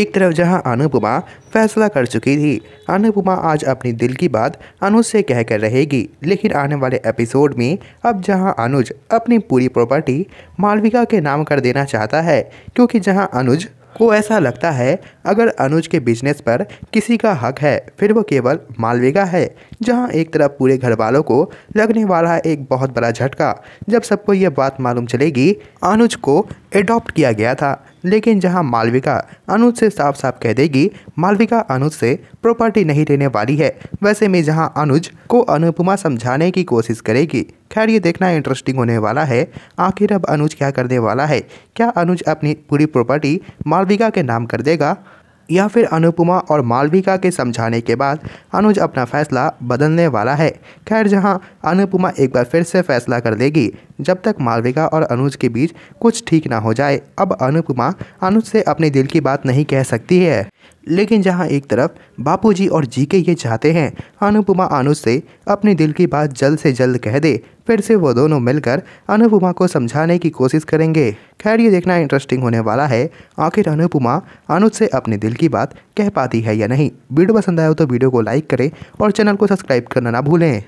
एक तरफ जहां अनुपमा फैसला कर चुकी थी अनुपमा आज अपनी दिल की बात अनुज से कहकर रहेगी लेकिन आने वाले एपिसोड में अब जहां अनुज अपनी पूरी प्रॉपर्टी मालविका के नाम कर देना चाहता है क्योंकि जहां अनुज को ऐसा लगता है अगर अनुज के बिजनेस पर किसी का हक है फिर वो केवल मालविका है जहां एक तरफ पूरे घर वालों को लगने वाला एक बहुत बड़ा झटका जब सबको ये बात मालूम चलेगी अनुज को एडॉप्ट किया गया था लेकिन जहां मालविका अनुज से साफ साफ कह देगी मालविका अनुज से प्रॉपर्टी नहीं लेने वाली है वैसे में जहां अनुज को अनुपमा समझाने की कोशिश करेगी खैर ये देखना इंटरेस्टिंग होने वाला है आखिर अब अनुज क्या करने वाला है क्या अनुज अपनी पूरी प्रॉपर्टी मालविका के नाम कर देगा या फिर अनुपमा और मालविका के समझाने के बाद अनुज अपना फैसला बदलने वाला है खैर जहां अनुपमा एक बार फिर से फैसला कर लेगी जब तक मालविका और अनुज के बीच कुछ ठीक ना हो जाए अब अनुपमा अनुज से अपने दिल की बात नहीं कह सकती है लेकिन जहाँ एक तरफ बापूजी और जी के ये चाहते हैं अनुपमा अनुज से अपने दिल की बात जल्द से जल्द कह दे फिर से वो दोनों मिलकर अनुपमा को समझाने की कोशिश करेंगे खैर ये देखना इंटरेस्टिंग होने वाला है आखिर अनुपमा अनुज से अपने दिल की बात कह पाती है या नहीं वीडियो पसंद आए तो वीडियो को लाइक करें और चैनल को सब्सक्राइब करना ना भूलें